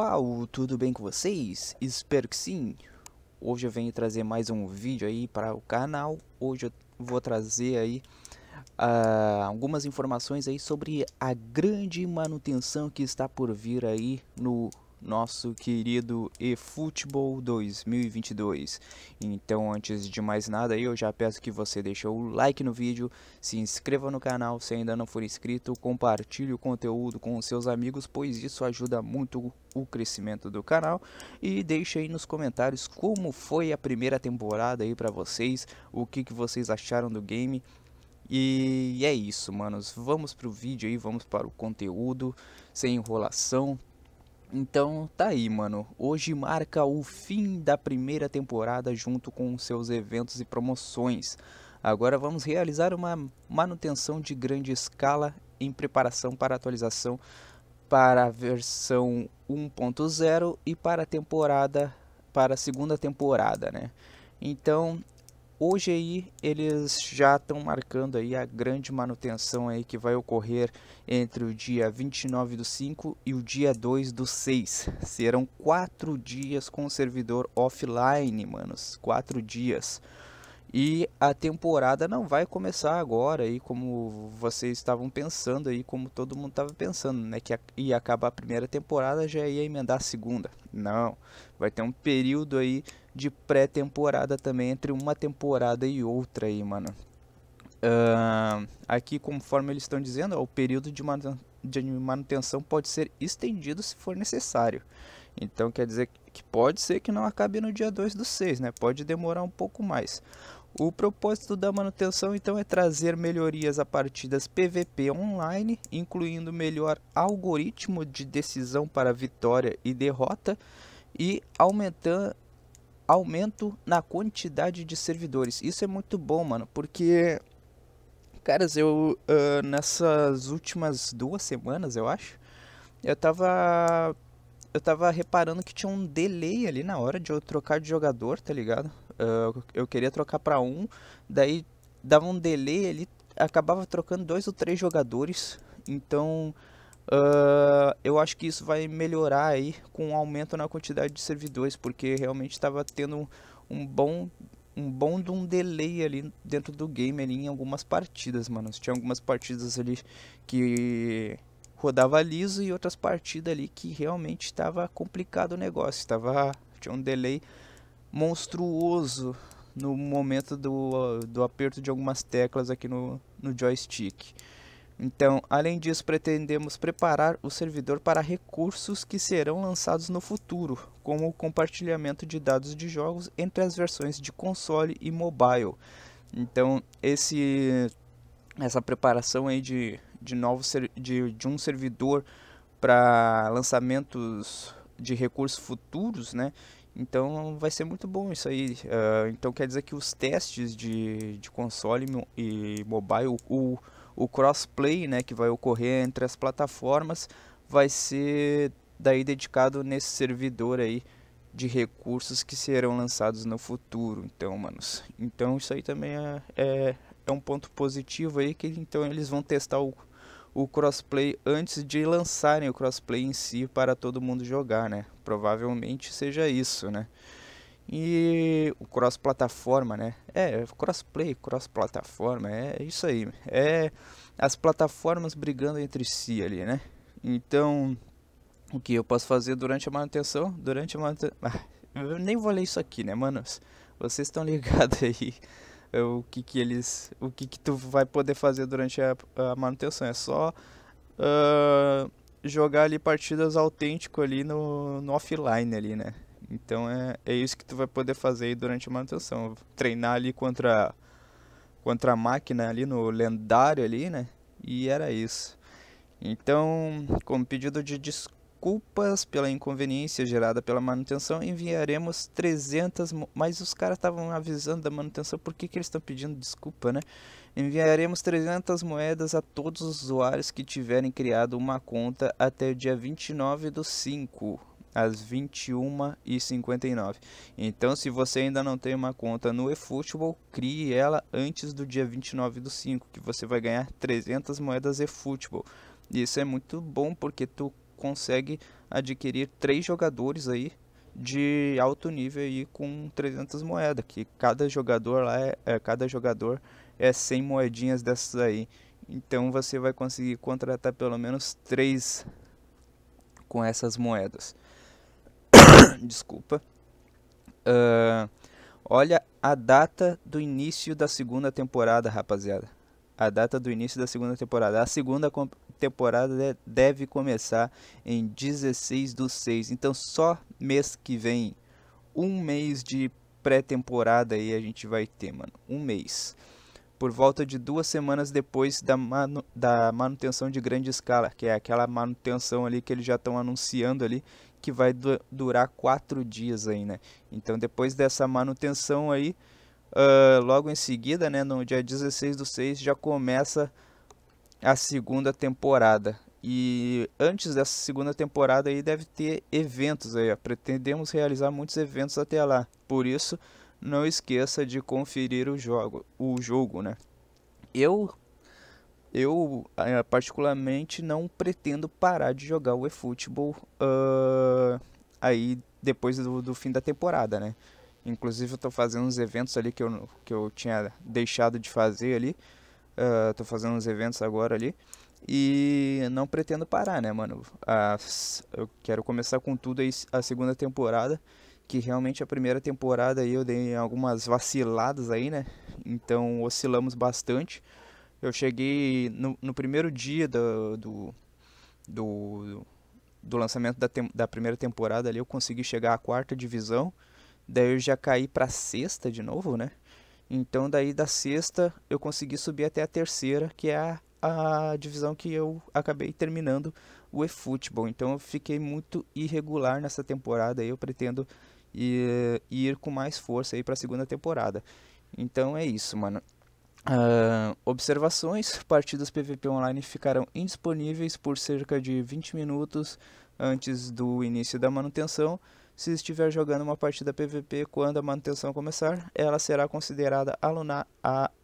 Uau, tudo bem com vocês? Espero que sim! Hoje eu venho trazer mais um vídeo aí para o canal. Hoje eu vou trazer aí uh, algumas informações aí sobre a grande manutenção que está por vir aí no nosso querido eFootball 2022. Então, antes de mais nada, eu já peço que você deixe o like no vídeo, se inscreva no canal se ainda não for inscrito, compartilhe o conteúdo com seus amigos, pois isso ajuda muito o crescimento do canal e deixe aí nos comentários como foi a primeira temporada aí para vocês, o que, que vocês acharam do game, e é isso, manos. Vamos pro vídeo aí, vamos para o conteúdo, sem enrolação. Então tá aí, mano. Hoje marca o fim da primeira temporada junto com seus eventos e promoções. Agora vamos realizar uma manutenção de grande escala em preparação para atualização para a versão 1.0 e para a temporada para a segunda temporada, né? Então, Hoje aí eles já estão marcando aí a grande manutenção aí que vai ocorrer entre o dia 29 do 5 e o dia 2 do 6. Serão quatro dias com o servidor offline, manos. Quatro dias. E a temporada não vai começar agora aí como vocês estavam pensando aí, como todo mundo estava pensando, né, que ia acabar a primeira temporada, já ia emendar a segunda. Não, vai ter um período aí de pré-temporada também, entre uma temporada e outra aí, mano. Uh, aqui, conforme eles estão dizendo, ó, o período de, man de manutenção pode ser estendido se for necessário. Então quer dizer que pode ser que não acabe no dia 2 do 6, né? Pode demorar um pouco mais. O propósito da manutenção então é trazer melhorias a partidas PVP online, incluindo melhor algoritmo de decisão para vitória e derrota e aumentar, aumento na quantidade de servidores. Isso é muito bom, mano, porque. Caras, eu. Uh, nessas últimas duas semanas, eu acho. Eu tava. Eu tava reparando que tinha um delay ali na hora de eu trocar de jogador, tá ligado? Uh, eu queria trocar pra um, daí dava um delay ali, acabava trocando dois ou três jogadores. Então Uh, eu acho que isso vai melhorar aí com o um aumento na quantidade de servidores, porque realmente estava tendo um, um, bom um bom de um delay ali dentro do game ali em algumas partidas, mano. Tinha algumas partidas ali que rodava liso e outras partidas ali que realmente estava complicado o negócio, tava tinha um delay monstruoso no momento do, do aperto de algumas teclas aqui no, no joystick. Então, além disso, pretendemos preparar o servidor para recursos que serão lançados no futuro, como o compartilhamento de dados de jogos entre as versões de console e mobile. Então, esse, essa preparação aí de, de, novo, de, de um servidor para lançamentos de recursos futuros, né? Então vai ser muito bom isso aí. Uh, então quer dizer que os testes de, de console e mobile, o, o crossplay, né, que vai ocorrer entre as plataformas, vai ser daí dedicado nesse servidor aí de recursos que serão lançados no futuro, então, manos. Então isso aí também é, é, é um ponto positivo aí que então eles vão testar o, o crossplay antes de lançarem o crossplay em si para todo mundo jogar, né? Provavelmente seja isso, né? E o cross-plataforma, né? É, cross-play, cross-plataforma, é isso aí. É as plataformas brigando entre si ali, né? Então, o que eu posso fazer durante a manutenção? Durante a manutenção... Ah, eu nem vou ler isso aqui, né, manos? Vocês estão ligados aí é o que que eles... O que que tu vai poder fazer durante a, a manutenção. É só... Uh, jogar ali partidas autêntico ali no, no offline ali, né? Então é, é isso que tu vai poder fazer aí durante a manutenção. Treinar ali contra, contra a máquina ali no lendário ali, né? E era isso. Então, com pedido de desculpas pela inconveniência gerada pela manutenção, enviaremos 300... Mas os caras estavam avisando da manutenção, por que, que eles estão pedindo desculpa, né? Enviaremos 300 moedas a todos os usuários que tiverem criado uma conta até o dia 29 do 5 às 21h59. Então, se você ainda não tem uma conta no eFootball, crie ela antes do dia 29 do 5, que você vai ganhar 300 moedas eFootball. Isso é muito bom porque tu consegue adquirir três jogadores aí de alto nível aí com 300 moedas, que cada jogador lá é, é cada jogador é 100 moedinhas dessas aí. Então você vai conseguir contratar pelo menos três com essas moedas. Desculpa. Uh, olha a data do início da segunda temporada, rapaziada. A data do início da segunda temporada. A segunda temporada deve começar em 16 do 6. Então só mês que vem, um mês de pré-temporada aí a gente vai ter, mano. Um mês. Por volta de duas semanas depois da, manu da manutenção de grande escala, que é aquela manutenção ali que eles já estão anunciando ali, que vai du durar quatro dias aí, né? Então depois dessa manutenção aí, uh, logo em seguida, né, no dia 16 do 6, já começa a segunda temporada. E antes dessa segunda temporada aí deve ter eventos aí, ó. pretendemos realizar muitos eventos até lá. Por isso, não esqueça de conferir o jogo, o jogo, né? Eu eu eh, particularmente não pretendo parar de jogar o eFootball uh, aí depois do, do, fim da temporada, né? Inclusive eu estou fazendo uns eventos ali que eu, que eu tinha deixado de fazer ali. estou ah, fazendo uns eventos agora ali. E não pretendo parar, né, mano? As, eu quero começar com tudo aí a segunda temporada. Que realmente a primeira temporada aí eu dei algumas vaciladas aí, né? Então oscilamos bastante. Eu cheguei no, no primeiro dia do, do, do, do lançamento da, tem, da primeira temporada ali, eu consegui chegar à quarta divisão. Daí eu já caí para sexta de novo, né? Então daí da sexta eu consegui subir até a terceira, que é a a divisão que eu acabei terminando o eFootball. Então eu fiquei muito irregular nessa temporada eu pretendo ir, ir, com mais força aí para a segunda temporada. Então é isso, mano. Uh, observações: partidas PVP online ficarão indisponíveis por cerca de 20 minutos antes do início da manutenção. Se estiver jogando uma partida PVP quando a manutenção começar, ela será considerada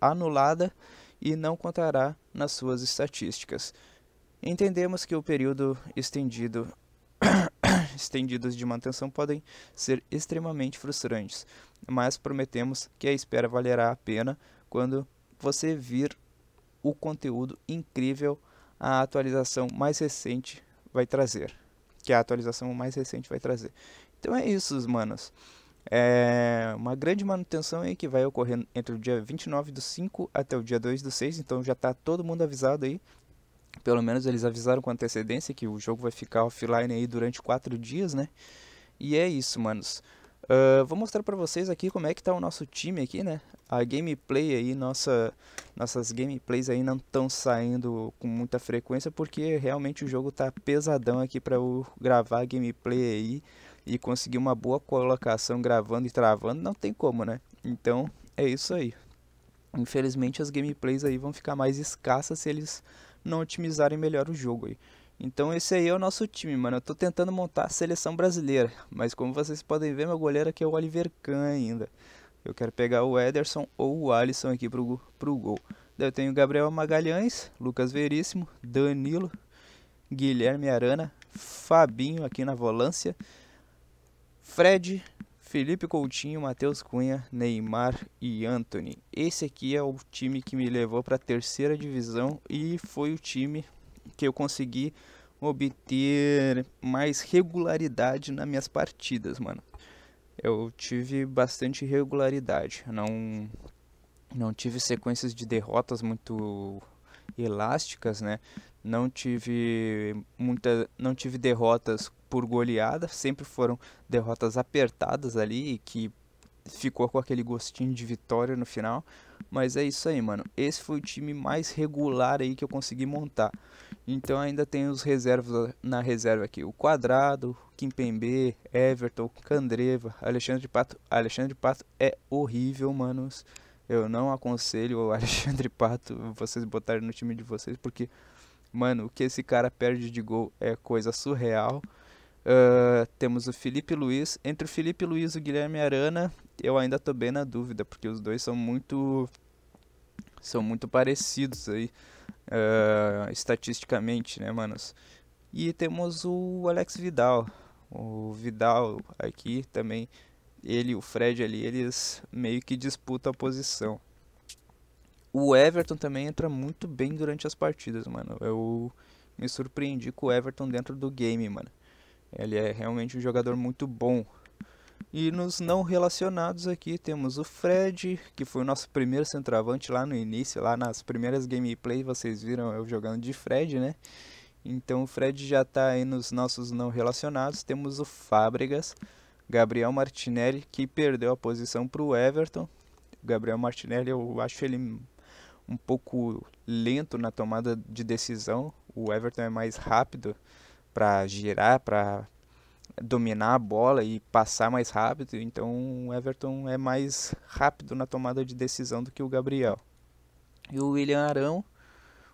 anulada e não contará nas suas estatísticas. Entendemos que o período estendido estendidos de manutenção podem ser extremamente frustrantes, mas prometemos que a espera valerá a pena quando você vir o conteúdo incrível a atualização mais recente vai trazer. Que a atualização mais recente vai trazer. Então é isso, manos. É uma grande manutenção aí que vai ocorrer entre o dia 29 do 5 até o dia 2 do 6. Então já está todo mundo avisado aí. Pelo menos eles avisaram com antecedência que o jogo vai ficar offline aí durante 4 dias, né? E é isso, manos. Uh, vou mostrar para vocês aqui como é que tá o nosso time aqui, né? A gameplay aí, nossa, nossas gameplays aí não estão saindo com muita frequência porque realmente o jogo tá pesadão aqui para eu gravar gameplay aí e conseguir uma boa colocação gravando e travando, não tem como, né? Então, é isso aí. Infelizmente as gameplays aí vão ficar mais escassas se eles não otimizarem melhor o jogo aí. Então esse aí é o nosso time, mano. Eu tô tentando montar a seleção brasileira. Mas como vocês podem ver, meu goleiro aqui é o Oliver Kahn ainda. Eu quero pegar o Ederson ou o Alisson aqui pro, pro gol. Daí eu tenho Gabriel Magalhães, Lucas Veríssimo, Danilo, Guilherme Arana, Fabinho aqui na volância, Fred, Felipe Coutinho, Matheus Cunha, Neymar e Anthony. Esse aqui é o time que me levou para a terceira divisão e foi o time que eu consegui obter mais regularidade nas minhas partidas, mano. Eu tive bastante regularidade, não não tive sequências de derrotas muito elásticas, né? Não tive muita, não tive derrotas por goleada, sempre foram derrotas apertadas ali que ficou com aquele gostinho de vitória no final, mas é isso aí, mano. Esse foi o time mais regular aí que eu consegui montar. Então ainda tem os reservas na reserva aqui. O Quadrado, Kimpembe, Everton, Candreva, Alexandre Pato. Alexandre Pato é horrível, manos. Eu não aconselho o Alexandre Pato vocês botarem no time de vocês, porque, mano, o que esse cara perde de gol é coisa surreal. Uh, temos o Felipe Luiz. Entre o Felipe Luiz e o Guilherme Arana, eu ainda estou bem na dúvida, porque os dois são muito. são muito parecidos aí. Uh, estatisticamente, né, manos? E temos o Alex Vidal. O Vidal aqui também. Ele e o Fred ali, eles meio que disputam a posição. O Everton também entra muito bem durante as partidas, mano. Eu me surpreendi com o Everton dentro do game, mano. Ele é realmente um jogador muito bom. E nos não relacionados aqui temos o Fred, que foi o nosso primeiro centroavante lá no início, lá nas primeiras gameplays vocês viram eu jogando de Fred, né? Então o Fred já está aí nos nossos não relacionados. Temos o Fábregas, Gabriel Martinelli, que perdeu a posição para o Everton. O Gabriel Martinelli, eu acho ele um pouco lento na tomada de decisão. O Everton é mais rápido para girar, para dominar a bola e passar mais rápido. Então o Everton é mais rápido na tomada de decisão do que o Gabriel. E o William Arão,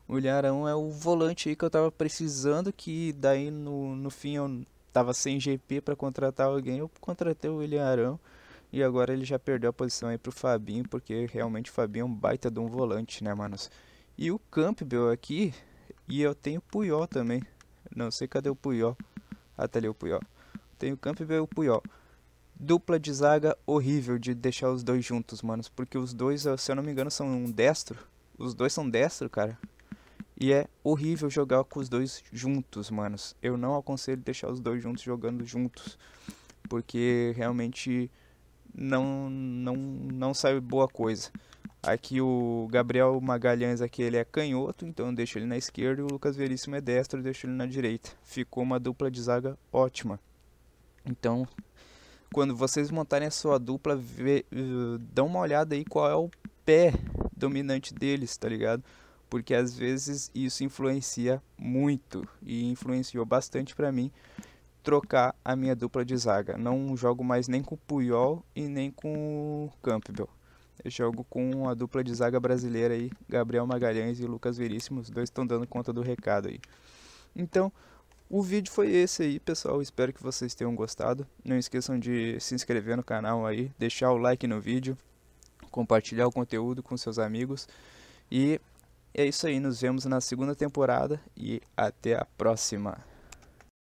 o William Arão é o volante aí que eu estava precisando, que daí no, no fim eu tava sem GP para contratar alguém, eu contratei o William Arão. E agora ele já perdeu a posição aí pro Fabinho, porque realmente o Fabinho é um baita de um volante, né, manos? E o Campbell aqui, e eu tenho o Puyol também. Não sei cadê o Puyol. Ah, tá ali o Puyol. Tem o Campbell e o Puyol. Dupla de zaga horrível de deixar os dois juntos, manos. Porque os dois, se eu não me engano, são um destro. Os dois são destro, cara. E é horrível jogar com os dois juntos, manos. Eu não aconselho deixar os dois juntos jogando juntos. Porque realmente não, não, não sai boa coisa. Aqui o Gabriel Magalhães aqui ele é canhoto, então eu deixo ele na esquerda. E o Lucas Veríssimo é destro, eu deixo ele na direita. Ficou uma dupla de zaga ótima. Então, quando vocês montarem a sua dupla, vê, uh, dão uma olhada aí qual é o pé dominante deles, tá ligado? Porque às vezes isso influencia muito e influenciou bastante para mim trocar a minha dupla de zaga. Não jogo mais nem com o Puyol e nem com o Campbell. Eu jogo com a dupla de zaga brasileira aí, Gabriel Magalhães e Lucas Veríssimo. Os dois estão dando conta do recado aí. Então, o vídeo foi esse aí, pessoal. Espero que vocês tenham gostado. Não esqueçam de se inscrever no canal aí, deixar o like no vídeo, compartilhar o conteúdo com seus amigos. E é isso aí, nos vemos na segunda temporada e até a próxima.